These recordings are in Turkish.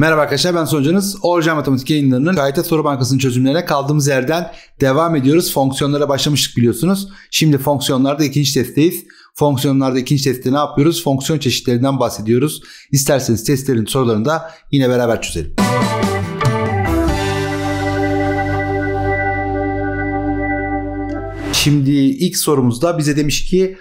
Merhaba arkadaşlar ben Sonucanız. Orjinal Matematik yayınlarının KYT Soru Bankası'nın çözümlerine kaldığımız yerden devam ediyoruz. Fonksiyonlara başlamıştık biliyorsunuz. Şimdi fonksiyonlarda ikinci testteyiz. Fonksiyonlarda ikinci testte ne yapıyoruz? Fonksiyon çeşitlerinden bahsediyoruz. İsterseniz testlerin sorularını da yine beraber çözelim. Şimdi ilk sorumuzda bize demiş ki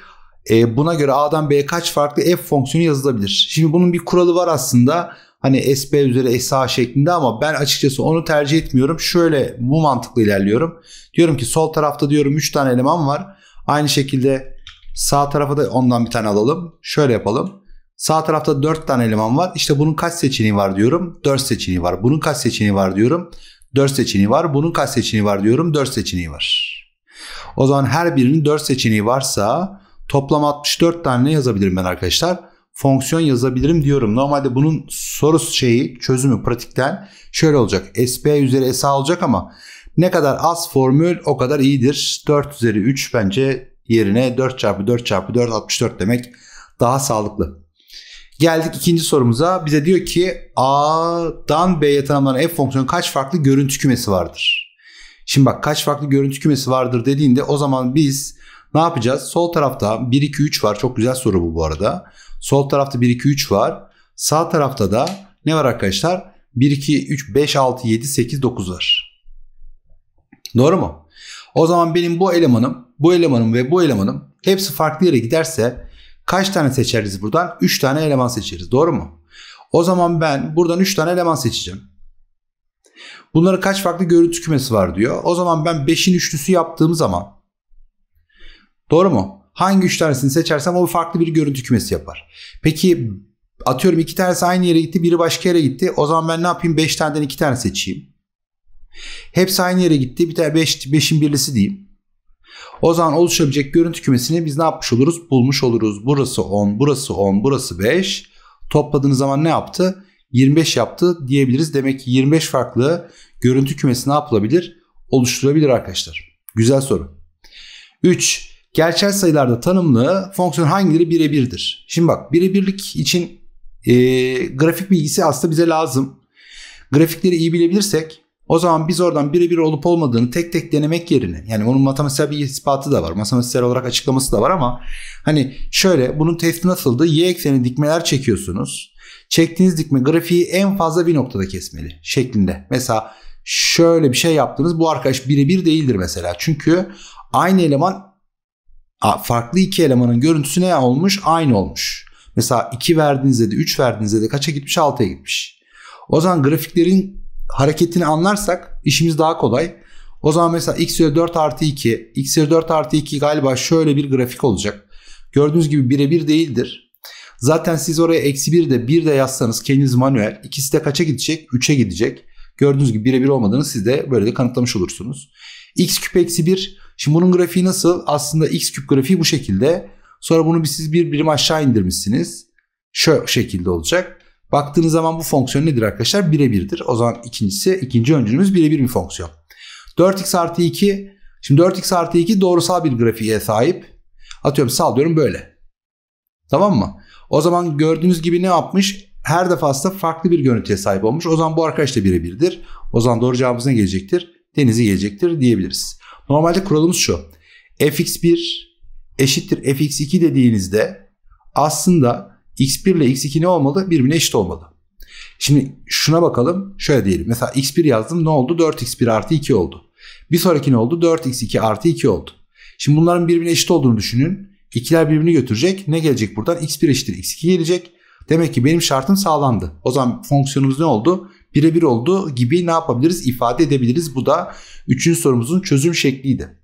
e, buna göre A'dan B'ye kaç farklı F fonksiyonu yazılabilir? Şimdi bunun bir kuralı var aslında hani SP üzeri SA şeklinde ama ben açıkçası onu tercih etmiyorum. Şöyle bu mantıkla ilerliyorum. Diyorum ki sol tarafta diyorum 3 tane eleman var. Aynı şekilde sağ tarafa da ondan bir tane alalım. Şöyle yapalım. Sağ tarafta 4 tane eleman var. İşte bunun kaç seçeneği var diyorum. 4 seçeneği var. Bunun kaç seçeneği var diyorum. 4 seçeneği var. Bunun kaç seçeneği var diyorum. 4 seçeneği var. O zaman her birinin 4 seçeneği varsa toplam 64 tane yazabilirim ben arkadaşlar fonksiyon yazabilirim diyorum. Normalde bunun soru şeyi çözümü pratikten şöyle olacak. SP üzeri SA olacak ama ne kadar az formül o kadar iyidir. 4 üzeri 3 bence yerine 4 çarpı 4 çarpı 4 64 demek daha sağlıklı. Geldik ikinci sorumuza. Bize diyor ki A'dan B'ye tanımlanan f fonksiyonu kaç farklı görüntü kümesi vardır? Şimdi bak kaç farklı görüntü kümesi vardır dediğinde o zaman biz ne yapacağız? Sol tarafta 1, 2, 3 var. Çok güzel soru bu bu arada. Sol tarafta 1 2 3 var. Sağ tarafta da ne var arkadaşlar? 1 2 3 5 6 7 8 9 var. Doğru mu? O zaman benim bu elemanım, bu elemanım ve bu elemanım hepsi farklı yere giderse kaç tane seçeriz buradan? 3 tane eleman seçeriz. Doğru mu? O zaman ben buradan 3 tane eleman seçeceğim. Bunlara kaç farklı görüntü kümesi var diyor. O zaman ben 5'in üçlüsü yaptığım zaman doğru mu? Hangi üç tanesini seçersem o farklı bir görüntü kümesi yapar. Peki atıyorum iki tanesi aynı yere gitti biri başka yere gitti. O zaman ben ne yapayım beş taneden iki tane seçeyim. Hepsi aynı yere gitti bir tane beş, beşin birlisi diyeyim. O zaman oluşabilecek görüntü kümesini biz ne yapmış oluruz? Bulmuş oluruz. Burası 10, burası 10, burası 5. Topladığınız zaman ne yaptı? 25 yaptı diyebiliriz. Demek ki 25 farklı görüntü kümesi ne yapılabilir? Oluşturabilir arkadaşlar. Güzel soru. 3 gerçel sayılarda tanımlı fonksiyon hangileri birebirdir? Şimdi bak birebirlik için e, grafik bilgisi aslında bize lazım. Grafikleri iyi bilebilirsek o zaman biz oradan birebir olup olmadığını tek tek denemek yerine yani onun matematiksel bir ispatı da var. Matematiksel olarak açıklaması da var ama hani şöyle bunun testi nasıldı? Y ekseni dikmeler çekiyorsunuz. Çektiğiniz dikme grafiği en fazla bir noktada kesmeli şeklinde. Mesela şöyle bir şey yaptınız. Bu arkadaş birebir değildir mesela. Çünkü aynı eleman farklı iki elemanın görüntüsü ne olmuş? Aynı olmuş. Mesela 2 verdiğinizde de 3 verdiğinizde de kaça gitmiş? 6'ya gitmiş. O zaman grafiklerin hareketini anlarsak işimiz daha kolay. O zaman mesela x üzeri 4 artı 2, x üzeri 4 artı 2 galiba şöyle bir grafik olacak. Gördüğünüz gibi birebir değildir. Zaten siz oraya eksi 1 de 1 de yazsanız kendiniz manuel ikisi de kaça gidecek? 3'e gidecek. Gördüğünüz gibi birebir olmadığını siz de böyle de kanıtlamış olursunuz. x küp eksi 1 Şimdi bunun grafiği nasıl? Aslında x küp grafiği bu şekilde. Sonra bunu siz bir birim aşağı indirmişsiniz. Şu şekilde olacak. Baktığınız zaman bu fonksiyon nedir arkadaşlar? Bire birdir. O zaman ikincisi, ikinci öncülümüz bire bir bir fonksiyon. 4x artı 2. Şimdi 4x artı 2 doğrusal bir grafiğe sahip. Atıyorum sallıyorum böyle. Tamam mı? O zaman gördüğünüz gibi ne yapmış? Her defasında farklı bir görüntüye sahip olmuş. O zaman bu arkadaş da birebirdir. O zaman doğru cevabımız ne gelecektir? Denizi gelecektir diyebiliriz. Normalde kuralımız şu. fx1 eşittir fx2 dediğinizde aslında x1 ile x2 ne olmalı? Birbirine eşit olmalı. Şimdi şuna bakalım. Şöyle diyelim. Mesela x1 yazdım. Ne oldu? 4x1 artı 2 oldu. Bir sonraki ne oldu? 4x2 artı 2 oldu. Şimdi bunların birbirine eşit olduğunu düşünün. İkiler birbirini götürecek. Ne gelecek buradan? x1 eşittir x2 gelecek. Demek ki benim şartım sağlandı. O zaman fonksiyonumuz ne oldu? birebir oldu gibi ne yapabiliriz? ifade edebiliriz. Bu da 3. sorumuzun çözüm şekliydi.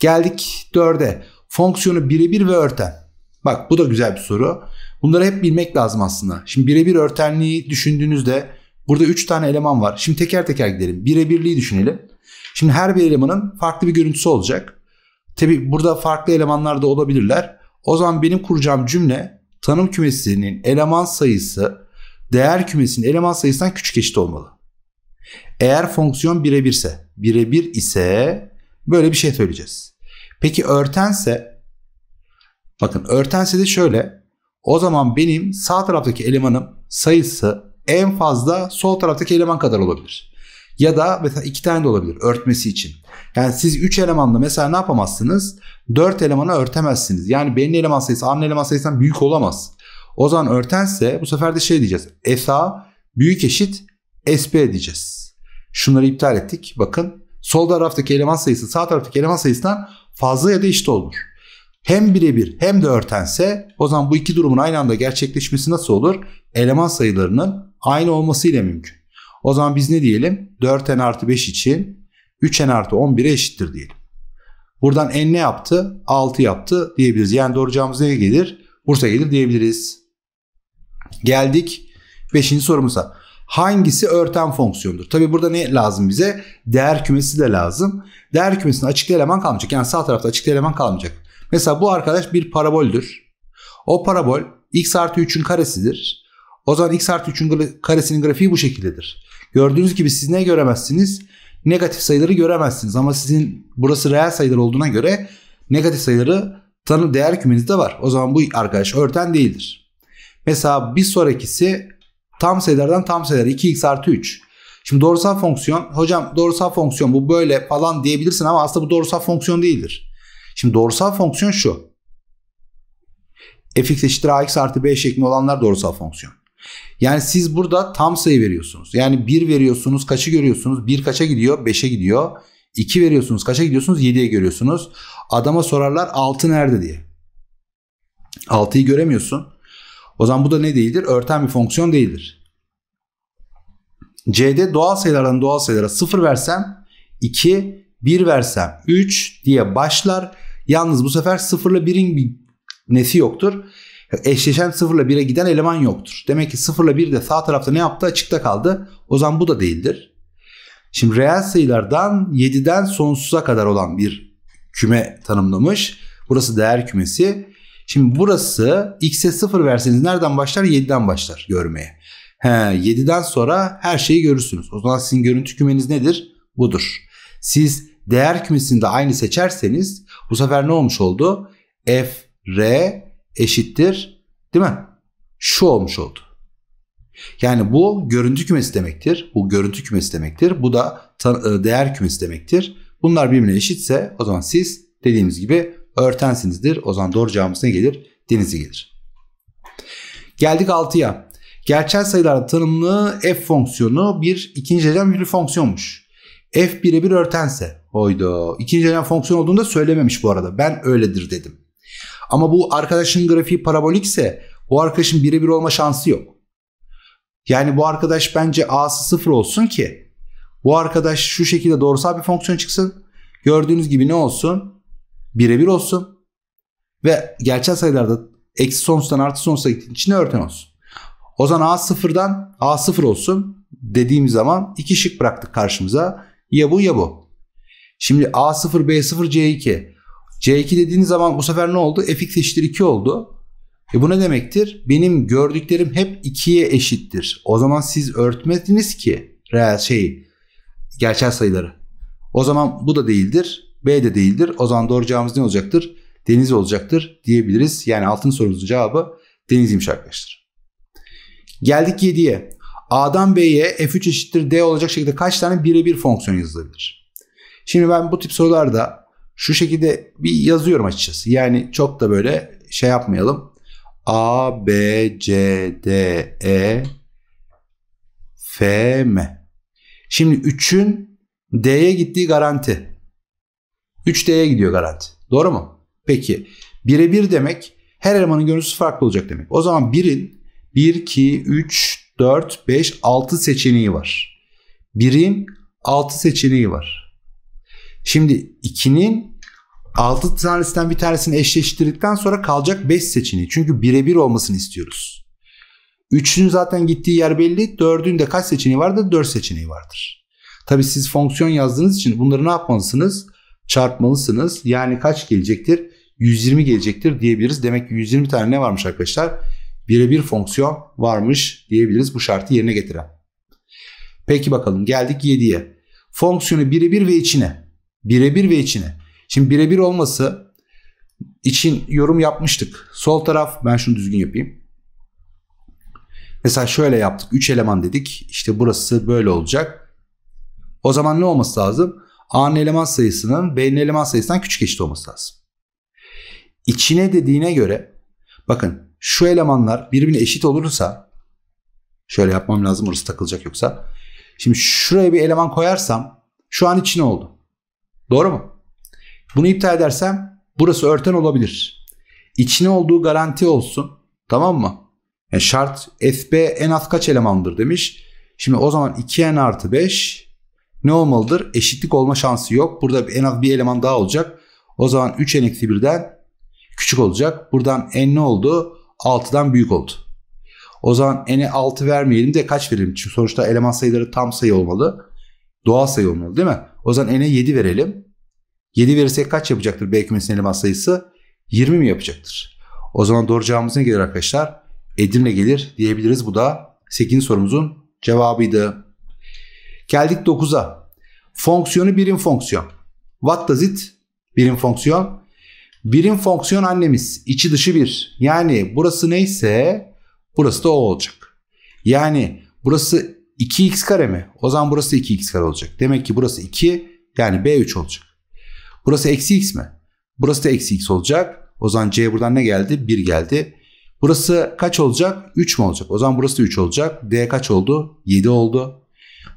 Geldik dörde Fonksiyonu birebir ve örten. Bak bu da güzel bir soru. Bunları hep bilmek lazım aslında. Şimdi birebir örtenliği düşündüğünüzde burada 3 tane eleman var. Şimdi teker teker gidelim. Birebirliği düşünelim. Şimdi her bir elemanın farklı bir görüntüsü olacak. Tabi burada farklı elemanlar da olabilirler. O zaman benim kuracağım cümle tanım kümesinin eleman sayısı değer kümesinin eleman sayısından küçük eşit olmalı. Eğer fonksiyon birebirse, birebir ise böyle bir şey söyleyeceğiz. Peki örtense, bakın örtense de şöyle. O zaman benim sağ taraftaki elemanım sayısı en fazla sol taraftaki eleman kadar olabilir. Ya da mesela iki tane de olabilir örtmesi için. Yani siz üç elemanla mesela ne yapamazsınız? dört elemana örtemezsiniz. Yani benim eleman sayısı A'nın eleman sayısından büyük olamaz. Ozan Örtense bu sefer de şey diyeceğiz. SA büyük eşit SP diyeceğiz. Şunları iptal ettik. Bakın sol taraftaki eleman sayısı sağ taraftaki eleman sayısından fazla ya da eşit olur. Hem birebir hem de örtense o zaman bu iki durumun aynı anda gerçekleşmesi nasıl olur? Eleman sayılarının aynı olması ile mümkün. O zaman biz ne diyelim? 4n artı 5 için 3n artı 11'e eşittir diyelim. Buradan n ne yaptı? 6 yaptı diyebiliriz. Yani doğru cevabımız neye gelir? Bursa gelir diyebiliriz. Geldik 5. sorumuza. Hangisi örten fonksiyondur? Tabi burada ne lazım bize? Değer kümesi de lazım. Değer kümesinde açık eleman kalmayacak. Yani sağ tarafta açık eleman kalmayacak. Mesela bu arkadaş bir paraboldür. O parabol x artı 3'ün karesidir. O zaman x artı 3'ün karesinin grafiği bu şekildedir. Gördüğünüz gibi siz ne göremezsiniz? Negatif sayıları göremezsiniz. Ama sizin burası reel sayılar olduğuna göre negatif sayıları tanı değer kümenizde var. O zaman bu arkadaş örten değildir. Mesela bir sonrakisi tam sayılardan tam sayılar 2x artı 3. Şimdi doğrusal fonksiyon hocam doğrusal fonksiyon bu böyle falan diyebilirsin ama aslında bu doğrusal fonksiyon değildir. Şimdi doğrusal fonksiyon şu. fx eşittir ax artı b şeklinde olanlar doğrusal fonksiyon. Yani siz burada tam sayı veriyorsunuz. Yani 1 veriyorsunuz kaçı görüyorsunuz? 1 kaça gidiyor? 5'e gidiyor. 2 veriyorsunuz kaça gidiyorsunuz? 7'ye görüyorsunuz. Adama sorarlar 6 nerede diye. 6'yı göremiyorsun. O zaman bu da ne değildir? Örten bir fonksiyon değildir. C'de doğal sayılardan doğal sayılara 0 versem 2, 1 versem 3 diye başlar. Yalnız bu sefer 0 ile 1'in bir nesi yoktur. Eşleşen 0 ile 1'e giden eleman yoktur. Demek ki 0 ile 1 de sağ tarafta ne yaptı? Açıkta kaldı. O zaman bu da değildir. Şimdi reel sayılardan 7'den sonsuza kadar olan bir küme tanımlamış. Burası değer kümesi. Şimdi burası x'e 0 verseniz nereden başlar? 7'den başlar görmeye. He, 7'den sonra her şeyi görürsünüz. O zaman sizin görüntü kümeniz nedir? Budur. Siz değer kümesinde aynı seçerseniz bu sefer ne olmuş oldu? F, R eşittir değil mi? Şu olmuş oldu. Yani bu görüntü kümesi demektir. Bu görüntü kümesi demektir. Bu da e, değer kümesi demektir. Bunlar birbirine eşitse o zaman siz dediğimiz gibi örtensinizdir. O zaman doğru cevabımız ne gelir? Denizi gelir. Geldik 6'ya. Gerçel sayılar tanımlı f fonksiyonu bir ikinci derecen bir fonksiyonmuş. f birebir örtense. Oydu. İkinci derecen fonksiyon olduğunu da söylememiş bu arada. Ben öyledir dedim. Ama bu arkadaşın grafiği parabolikse bu arkadaşın birebir olma şansı yok. Yani bu arkadaş bence a'sı sıfır olsun ki bu arkadaş şu şekilde doğrusal bir fonksiyon çıksın. Gördüğünüz gibi ne olsun? birebir olsun ve gerçel sayılarda eksi sonuçtan artı sonuçta gittiğin için örten olsun. O zaman A0'dan A0 olsun dediğim zaman iki şık bıraktık karşımıza. Ya bu ya bu. Şimdi A0, B0, C2. C2 dediğiniz zaman bu sefer ne oldu? Fx eşittir 2 oldu. E bu ne demektir? Benim gördüklerim hep 2'ye eşittir. O zaman siz örtmediniz ki reel şeyi, gerçel sayıları. O zaman bu da değildir. B de değildir. O zaman doğru cevabımız ne olacaktır? Deniz olacaktır diyebiliriz. Yani altın sorumuzun cevabı denizmiş arkadaşlar. Geldik 7'ye. A'dan B'ye F3 eşittir D olacak şekilde kaç tane birebir fonksiyon yazılabilir? Şimdi ben bu tip sorularda şu şekilde bir yazıyorum açıkçası. Yani çok da böyle şey yapmayalım. A, B, C, D, E, F, M. Şimdi 3'ün D'ye gittiği garanti. 3D'ye gidiyor garanti. Doğru mu? Peki birebir demek her elemanın görüntüsü farklı olacak demek. O zaman birin 1, 2, 3, 4, 5, 6 seçeneği var. Birin 6 seçeneği var. Şimdi 2'nin 6 tanesinden bir tanesini eşleştirdikten sonra kalacak 5 seçeneği. Çünkü birebir olmasını istiyoruz. 3'ün zaten gittiği yer belli. 4'ün de kaç seçeneği vardır? 4 seçeneği vardır. Tabi siz fonksiyon yazdığınız için bunları ne yapmalısınız? çarpmalısınız. Yani kaç gelecektir? 120 gelecektir diyebiliriz. Demek ki 120 tane ne varmış arkadaşlar? Birebir fonksiyon varmış diyebiliriz bu şartı yerine getiren. Peki bakalım geldik 7'ye. Fonksiyonu birebir ve içine. Birebir ve içine. Şimdi birebir olması için yorum yapmıştık. Sol taraf ben şunu düzgün yapayım. Mesela şöyle yaptık. 3 eleman dedik. İşte burası böyle olacak. O zaman ne olması lazım? A'nın eleman sayısının B'nin eleman sayısından küçük eşit olması lazım. İçine dediğine göre bakın şu elemanlar birbirine eşit olursa şöyle yapmam lazım orası takılacak yoksa. Şimdi şuraya bir eleman koyarsam şu an içine oldu. Doğru mu? Bunu iptal edersem burası örten olabilir. İçine olduğu garanti olsun. Tamam mı? Yani şart FB en az kaç elemandır demiş. Şimdi o zaman 2N artı 5 ne olmalıdır? Eşitlik olma şansı yok. Burada en az bir eleman daha olacak. O zaman 3 n eksi 1'den küçük olacak. Buradan n ne oldu? 6'dan büyük oldu. O zaman n'e 6 vermeyelim de kaç verelim? Çünkü sonuçta eleman sayıları tam sayı olmalı. Doğal sayı olmalı değil mi? O zaman n'e 7 verelim. 7 verirsek kaç yapacaktır B kümesinin eleman sayısı? 20 mi yapacaktır? O zaman doğru cevabımız ne gelir arkadaşlar? Edirne gelir diyebiliriz. Bu da 8. sorumuzun cevabıydı. Geldik 9'a. Fonksiyonu birim fonksiyon. What does it? Birim fonksiyon. Birim fonksiyon annemiz. İçi dışı bir. Yani burası neyse burası da o olacak. Yani burası 2x kare mi? O zaman burası 2x kare olacak. Demek ki burası 2 yani b3 olacak. Burası eksi x mi? Burası da eksi x olacak. O zaman c buradan ne geldi? 1 geldi. Burası kaç olacak? 3 mü olacak? O zaman burası da 3 olacak. d kaç oldu? 7 oldu.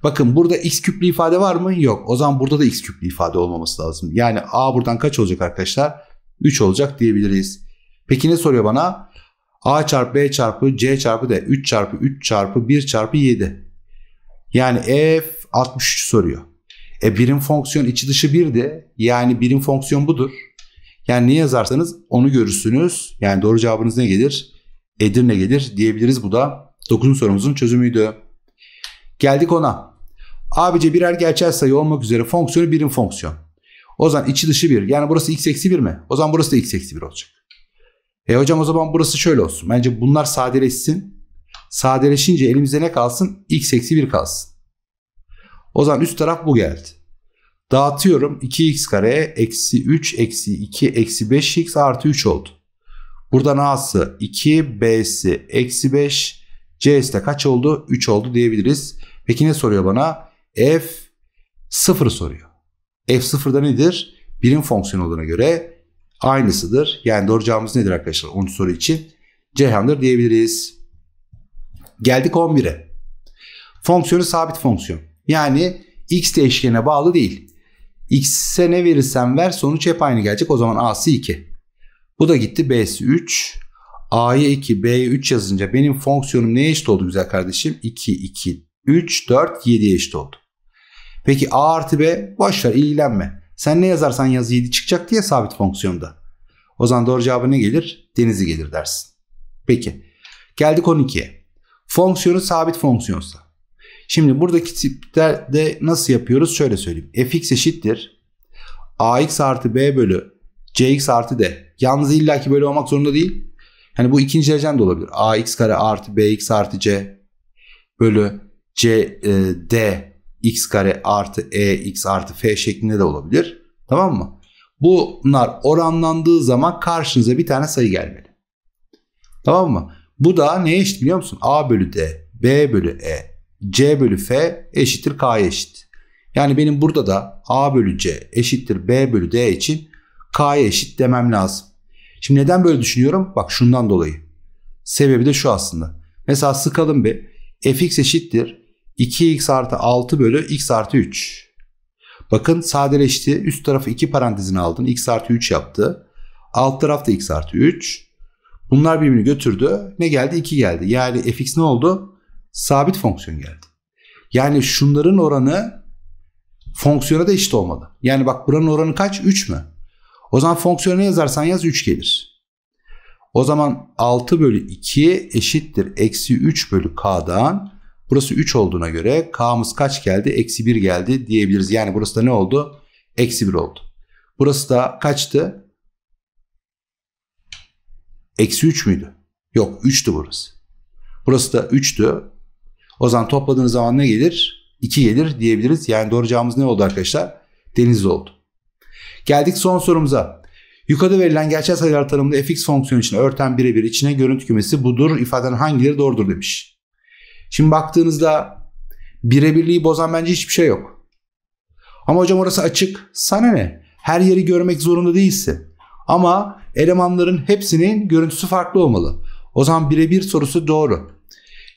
Bakın burada x küplü ifade var mı? Yok. O zaman burada da x küplü ifade olmaması lazım. Yani a buradan kaç olacak arkadaşlar? 3 olacak diyebiliriz. Peki ne soruyor bana? a çarpı b çarpı c çarpı d 3 çarpı 3 çarpı 1 çarpı 7. Yani f 63 soruyor. E birim fonksiyon içi dışı 1'di. Yani birim fonksiyon budur. Yani ne yazarsanız onu görürsünüz. Yani doğru cevabınız ne gelir? Edirne gelir diyebiliriz. Bu da 9. sorumuzun çözümüydü. Geldik ona. ABC birer gerçel sayı olmak üzere fonksiyonu birim fonksiyon. O zaman içi dışı bir. Yani burası x eksi bir mi? O zaman burası da x eksi bir olacak. E hocam o zaman burası şöyle olsun. Bence bunlar sadeleşsin. Sadeleşince elimizde ne kalsın? x eksi bir kalsın. O zaman üst taraf bu geldi. Dağıtıyorum 2x kare eksi 3 eksi 2 eksi 5x artı 3 oldu. Buradan a'sı 2 b'si eksi 5 c'si de kaç oldu? 3 oldu diyebiliriz. Peki ne soruyor bana? f sıfırı soruyor. f sıfırda nedir? Birim fonksiyonu olduğuna göre aynısıdır. Yani doğru cevabımız nedir arkadaşlar? 10. soru için Ceyhan'dır diyebiliriz. Geldik 11'e. Fonksiyonu sabit fonksiyon. Yani x değişkene bağlı değil. x'e ne verirsen ver sonuç hep aynı gelecek. O zaman a'sı 2. Bu da gitti b'si 3. a'ya 2, b'ye 3 yazınca benim fonksiyonum neye eşit oldu güzel kardeşim? 2, 2, 3, 4, 7'ye eşit oldu. Peki A artı B boş ilgilenme. Sen ne yazarsan yaz 7 çıkacak diye sabit fonksiyonda. O zaman doğru cevabı ne gelir? Denizi gelir dersin. Peki geldik 12'ye. Fonksiyonu sabit fonksiyonsa. Şimdi buradaki tiplerde nasıl yapıyoruz? Şöyle söyleyeyim. fx eşittir. ax artı b bölü cx artı d. Yalnız illaki böyle olmak zorunda değil. hani bu ikinci derecen de olabilir. ax kare artı bx artı c bölü c e, d x kare artı e x artı f şeklinde de olabilir. Tamam mı? Bunlar oranlandığı zaman karşınıza bir tane sayı gelmeli. Tamam mı? Bu da neye eşit biliyor musun? a bölü d, b bölü e, c bölü f eşittir k'ya eşit. Yani benim burada da a bölü c eşittir b bölü d için k'ya eşit demem lazım. Şimdi neden böyle düşünüyorum? Bak şundan dolayı. Sebebi de şu aslında. Mesela sıkalım bir. fx eşittir 2x artı 6 bölü x artı 3. Bakın sadeleşti. Üst tarafı 2 parantezine aldın. x artı 3 yaptı. Alt tarafta x artı 3. Bunlar birbirini götürdü. Ne geldi? 2 geldi. Yani fx ne oldu? Sabit fonksiyon geldi. Yani şunların oranı fonksiyona da eşit olmalı. Yani bak buranın oranı kaç? 3 mü? O zaman fonksiyona ne yazarsan yaz 3 gelir. O zaman 6 bölü 2 eşittir. Eksi 3 bölü k'dan Burası 3 olduğuna göre k'mız kaç geldi? Eksi 1 geldi diyebiliriz. Yani burası da ne oldu? Eksi 1 oldu. Burası da kaçtı? Eksi 3 müydü? Yok 3'tü burası. Burası da 3'tü. O zaman topladığınız zaman ne gelir? 2 gelir diyebiliriz. Yani doğru cevabımız ne oldu arkadaşlar? Deniz oldu. Geldik son sorumuza. Yukarıda verilen gerçek sayılar tanımlı fx fonksiyonu için örten birebir içine görüntü kümesi budur ifadenin hangileri doğrudur demiş. Şimdi baktığınızda birebirliği bozan bence hiçbir şey yok. Ama hocam orası açık. Sana ne? Her yeri görmek zorunda değilsin. Ama elemanların hepsinin görüntüsü farklı olmalı. O zaman birebir sorusu doğru.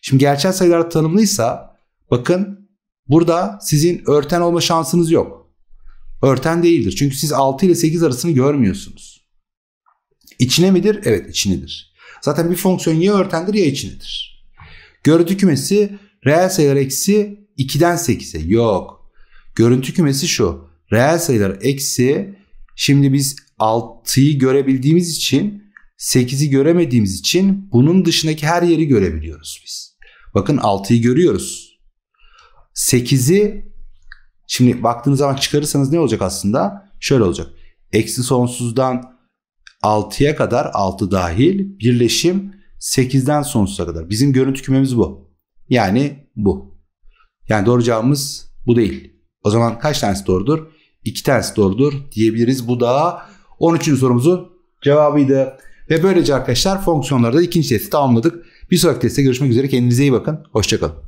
Şimdi gerçel sayılar tanımlıysa bakın burada sizin örten olma şansınız yok. Örten değildir. Çünkü siz 6 ile 8 arasını görmüyorsunuz. İçine midir? Evet içinedir. Zaten bir fonksiyon ya örtendir ya içinedir. Görüntü kümesi reel sayılar eksi 2'den 8'e. Yok. Görüntü kümesi şu. Reel sayılar eksi şimdi biz 6'yı görebildiğimiz için 8'i göremediğimiz için bunun dışındaki her yeri görebiliyoruz biz. Bakın 6'yı görüyoruz. 8'i şimdi baktığınız zaman çıkarırsanız ne olacak aslında? Şöyle olacak. Eksi sonsuzdan 6'ya kadar 6 dahil birleşim 8'den sonsuza kadar. Bizim görüntü kümemiz bu. Yani bu. Yani doğru cevabımız bu değil. O zaman kaç tanesi doğrudur? 2 tanesi doğrudur diyebiliriz. Bu da 13. sorumuzun cevabıydı. Ve böylece arkadaşlar fonksiyonlarda ikinci testi tamamladık. Bir sonraki testte görüşmek üzere. Kendinize iyi bakın. Hoşçakalın.